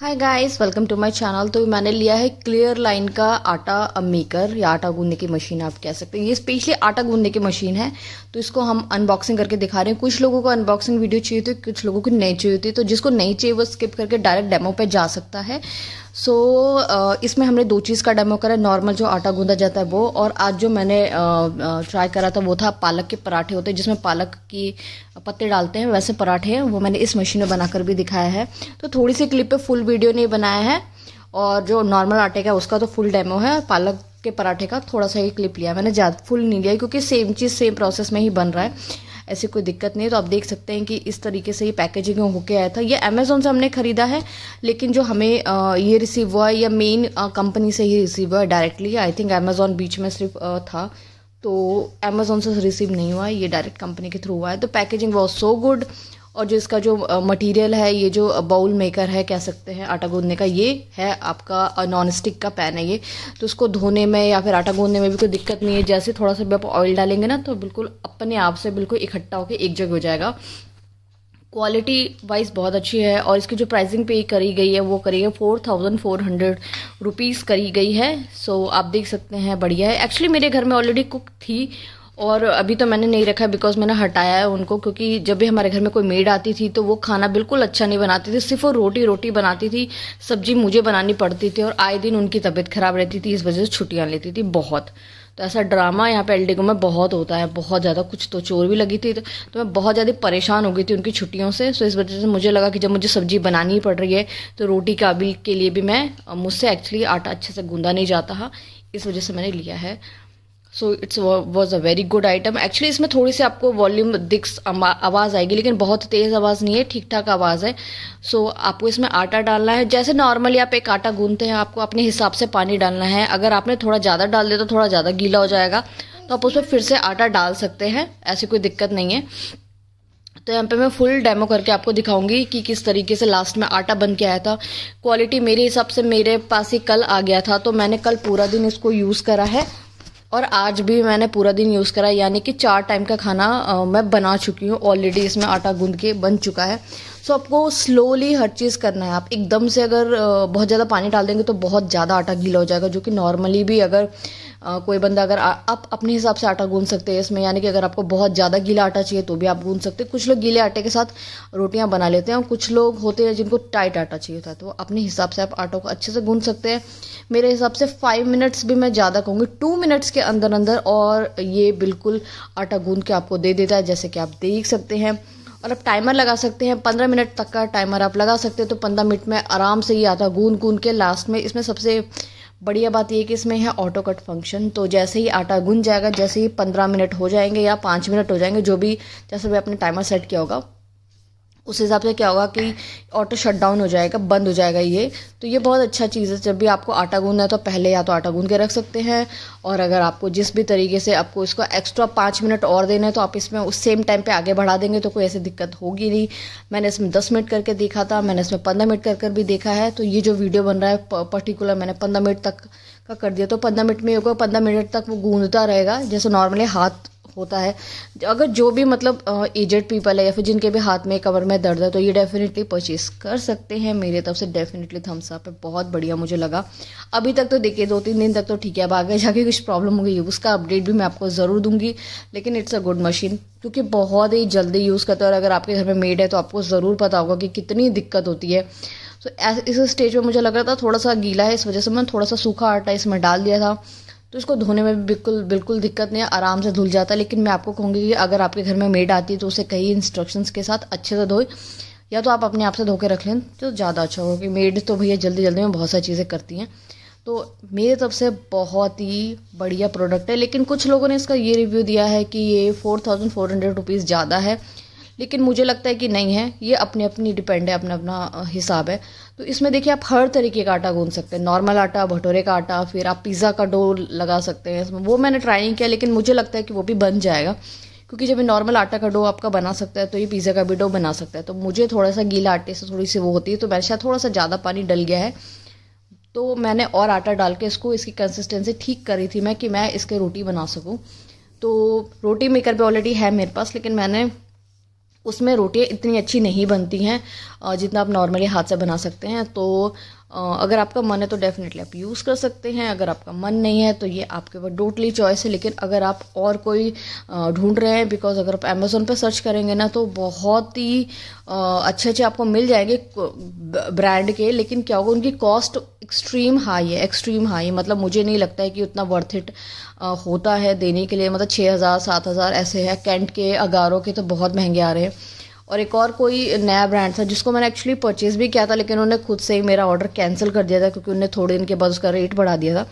hi guys welcome to my channel तो मैंने लिया है क्लियर लाइन का आटा मेकर या आटा गूंदने की मशीन आप कह सकते हैं ये स्पेशली आटा गूंदने की मशीन है तो इसको हम अनबॉक्सिंग करके दिखा रहे हैं कुछ लोगों को अनबॉक्सिंग वीडियो चाहिए थी कुछ लोगों को नहीं चाहिए थी तो जिसको नहीं चाहिए वो स्किप करके डायरेक्ट डेमो पर जा सकता है सो so, uh, इसमें हमने दो चीज़ का डेमो करा नॉर्मल जो आटा गूंदा जाता है वो और आज जो मैंने ट्राई uh, uh, करा था वो था पालक के पराठे होते हैं जिसमें पालक की पत्ते डालते हैं वैसे पराठे हैं वो मैंने इस मशीन में बनाकर भी दिखाया है तो थोड़ी सी क्लिप पे फुल वीडियो नहीं बनाया है और जो नॉर्मल आटे का उसका तो फुल डेमो है पालक के पराठे का थोड़ा सा ही क्लिप लिया मैंने ज़्यादा फुल नहीं लिया क्योंकि सेम चीज़ सेम प्रोसेस में ही बन रहा है ऐसी कोई दिक्कत नहीं है तो आप देख सकते हैं कि इस तरीके से ये पैकेजिंग होके आया था ये अमेजोन से हमने ख़रीदा है लेकिन जो हमें ये रिसीव हुआ है या मेन कंपनी से ही रिसीव हुआ है डायरेक्टली आई थिंक अमेजोन बीच में सिर्फ था तो अमेजोन से रिसीव नहीं हुआ है ये डायरेक्ट कंपनी के थ्रू हुआ है तो पैकेजिंग वॉज सो गुड और जो इसका जो मटेरियल है ये जो बाउल मेकर है कह सकते हैं आटा गूंदने का ये है आपका नॉन स्टिक का पैन है ये तो उसको धोने में या फिर आटा गूंदने में भी कोई दिक्कत नहीं है जैसे थोड़ा सा भी आप ऑयल डालेंगे ना तो बिल्कुल अपने आप से बिल्कुल इकट्ठा होकर एक जगह हो जाएगा क्वालिटी वाइज बहुत अच्छी है और इसकी जो प्राइसिंग पे करी गई है वो करी है four thousand four hundred rupees करी गई है सो आप देख सकते हैं बढ़िया है एक्चुअली मेरे घर में ऑलरेडी कुक थी और अभी तो मैंने नहीं रखा बिकॉज मैंने हटाया है उनको क्योंकि जब भी हमारे घर में कोई मेड आती थी तो वो खाना बिल्कुल अच्छा नहीं बनाती थी सिर्फ वो रोटी रोटी बनाती थी सब्जी मुझे बनानी पड़ती थी और आए दिन उनकी तबीयत खराब रहती थी इस वजह से छुट्टियाँ लेती थी बहुत तो ऐसा ड्रामा यहाँ पे एलडीगो में बहुत होता है बहुत ज़्यादा कुछ तो चोर भी लगी थी तो, तो मैं बहुत ज़्यादा परेशान हो गई थी उनकी छुट्टियों से सो तो इस वजह से मुझे लगा कि जब मुझे सब्जी बनानी पड़ रही है तो रोटी काबिल के लिए भी मैं मुझसे एक्चुअली आटा अच्छे से गूंदा नहीं जाता था इस वजह से मैंने लिया है so it's was a very good item actually इसमें थोड़ी सी आपको वॉल्यूम दिक्स आवाज़ आएगी लेकिन बहुत तेज़ आवाज़ नहीं है ठीक ठाक आवाज़ है सो so, आपको इसमें आटा डालना है जैसे नॉर्मली आप एक आटा गूंदते हैं आपको अपने हिसाब से पानी डालना है अगर आपने थोड़ा ज़्यादा डाल दिया तो थोड़ा ज़्यादा गीला हो जाएगा तो आप उसमें फिर से आटा डाल सकते हैं ऐसी कोई दिक्कत नहीं है तो यहाँ पे मैं फुल डेमो करके आपको दिखाऊंगी कि किस तरीके से लास्ट में आटा बन के आया था क्वालिटी मेरे हिसाब से मेरे पास ही कल आ गया था तो मैंने कल पूरा दिन इसको यूज़ करा है और आज भी मैंने पूरा दिन यूज़ करा यानी कि चार टाइम का खाना आ, मैं बना चुकी हूँ ऑलरेडी इसमें आटा गूंद के बन चुका है सो आपको स्लोली हर चीज़ करना है आप एकदम से अगर बहुत ज़्यादा पानी डाल देंगे तो बहुत ज़्यादा आटा गीला हो जाएगा जो कि नॉर्मली भी अगर आ, कोई बंदा अगर आ, आप अपने हिसाब से आटा गूंद सकते हैं इसमें यानी कि अगर आपको बहुत ज़्यादा गीला आटा चाहिए तो भी आप गूंद सकते हैं कुछ लोग गीले आटे के साथ रोटियां बना लेते हैं और कुछ लोग होते हैं जिनको टाइट आटा चाहिए था तो अपने हिसाब से आप आटो को अच्छे से गूंद सकते हैं मेरे हिसाब से फाइव मिनट्स भी मैं ज़्यादा कहूँगी टू मिनट्स के अंदर अंदर और ये बिल्कुल आटा गूंद के आपको दे देता है जैसे कि आप देख सकते हैं और आप टाइमर लगा सकते हैं पंद्रह मिनट तक का टाइमर आप लगा सकते हैं तो पंद्रह मिनट में आराम से ये आता गूंद गूंद के लास्ट में इसमें सबसे बढ़िया बात यह कि इसमें है ऑटो कट फंक्शन तो जैसे ही आटा गुन जाएगा जैसे ही पंद्रह मिनट हो जाएंगे या पाँच मिनट हो जाएंगे जो भी जैसे भी आपने टाइमर सेट किया होगा उस हिसाब से क्या होगा कि ऑटो शट डाउन हो जाएगा बंद हो जाएगा ये तो ये बहुत अच्छा चीज़ है जब भी आपको आटा गूंदना है तो पहले या तो आटा गूंद के रख सकते हैं और अगर आपको जिस भी तरीके से आपको इसको एक्स्ट्रा पाँच मिनट और देना है तो आप इसमें उस सेम टाइम पर आगे बढ़ा देंगे तो कोई ऐसी दिक्कत होगी नहीं मैंने इसमें दस मिनट करके देखा था मैंने इसमें पंद्रह मिनट कर कर भी देखा है तो ये जो वीडियो बन रहा है पर्टिकुलर मैंने पंद्रह मिनट तक का कर दिया तो पंद्रह मिनट में होगा पंद्रह मिनट तक वो गूंदता रहेगा जैसे नॉर्मली हाथ होता है अगर जो भी मतलब एजेड पीपल है या फिर जिनके भी हाथ में कवर में दर्द है तो ये डेफिनेटली परचेस कर सकते हैं मेरे तरफ से डेफिनेटली थम्स अप है बहुत बढ़िया मुझे लगा अभी तक तो देखिए दो तीन दिन तक तो ठीक है अब आगे जाके कुछ प्रॉब्लम हो गई उसका अपडेट भी मैं आपको ज़रूर दूंगी लेकिन इट्स अ गुड मशीन क्योंकि बहुत ही जल्दी यूज़ करते हैं और अगर आपके घर में मेड है तो आपको ज़रूर पता होगा कि कितनी दिक्कत होती है तो इस स्टेज पर मुझे लग रहा था थोड़ा सा गीला है इस वजह से मैंने थोड़ा सा सूखा आटा इसमें डाल दिया था तो इसको धोने में भी बिल्कुल बिल्कुल दिक्कत नहीं है आराम से धुल जाता है लेकिन मैं आपको कहूँगी कि अगर आपके घर में मेड आती है तो उसे कई इंस्ट्रक्शंस के साथ अच्छे से धोए या तो आप अपने आप से धो के रख लें तो ज़्यादा अच्छा होगा क्योंकि मेड तो भैया जल्दी जल्दी में बहुत सारी चीज़ें करती हैं तो मेरे तब से बहुत ही बढ़िया प्रोडक्ट है लेकिन कुछ लोगों ने इसका ये रिव्यू दिया है कि ये four thousand four hundred rupees ज़्यादा है लेकिन मुझे लगता है कि नहीं है ये अपनी अपनी डिपेंड है अपना अपना हिसाब है तो इसमें देखिए आप हर तरीके का आटा गूंध सकते हैं नॉर्मल आटा भटोरे का आटा फिर आप पिज़्ज़ा का डो लगा सकते हैं इसमें वो मैंने ट्राई नहीं किया लेकिन मुझे लगता है कि वो भी बन जाएगा क्योंकि जब नॉर्मल आटा का डो आपका बना सकता है तो ये पिज़्ज़ा का भी डो बना सकता है तो मुझे थोड़ा सा गीला आटे से थोड़ी सी वो होती है तो मेरे शायद थोड़ा सा ज़्यादा पानी डल गया है तो मैंने और आटा डाल के इसको इसकी कंसिस्टेंसी ठीक करी थी मैं कि मैं इसके रोटी बना सकूँ तो रोटी मेकर भी ऑलरेडी है मेरे पास लेकिन मैंने उसमें रोटियाँ इतनी अच्छी नहीं बनती हैं जितना आप नॉर्मली हाथ से बना सकते हैं तो अगर आपका मन है तो डेफिनेटली आप यूज़ कर सकते हैं अगर आपका मन नहीं है तो ये आपके ऊपर टोटली चॉइस है लेकिन अगर आप और कोई ढूंढ रहे हैं बिकॉज अगर आप अमेज़ोन पर सर्च करेंगे ना तो बहुत ही अच्छे अच्छे आपको मिल जाएंगे ब्रांड के लेकिन क्या होगा उनकी कॉस्ट एक्सट्रीम हाई है एक्सट्रीम हाई मतलब मुझे नहीं लगता है कि उतना वर्थ इट होता है देने के लिए मतलब छः हज़ार सात हज़ार ऐसे है कैंट के अगारों के तो बहुत महंगे आ रहे हैं और एक और कोई नया ब्रांड था जिसको मैंने एक्चुअली परचेज़ भी किया था लेकिन उन्होंने खुद से ही मेरा ऑर्डर कैंसिल कर दिया था क्योंकि उन्होंने थोड़े दिन के बाद उसका रेट बढ़ा दिया था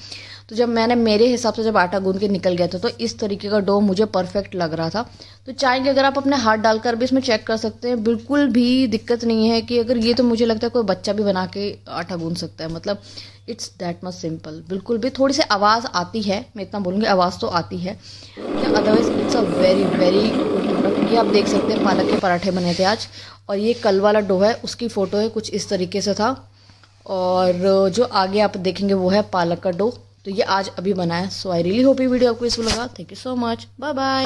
तो जब मैंने मेरे हिसाब से जब आटा गूंद के निकल गया था तो इस तरीके का डो मुझे परफेक्ट लग रहा था तो चाहेंगे अगर आप अपने हाथ डालकर भी इसमें चेक कर सकते हैं बिल्कुल भी दिक्कत नहीं है कि अगर ये तो मुझे लगता है कोई बच्चा भी बना के आटा गूंद सकता है मतलब इट्स दैट मच सिंपल बिल्कुल भी थोड़ी सी आवाज़ आती है मैं इतना बोलूँगी आवाज़ तो आती है otherwise it's a very very good product ये आप देख सकते हैं पालक के पराठे बने थे आज और ये कल वाला डो है उसकी फ़ोटो है कुछ इस तरीके से था और जो आगे आप देखेंगे वो है पालक का डो तो ये आज अभी बनाया सो आई रियली होप ये वीडियो आपको इसको लगा thank you so much bye bye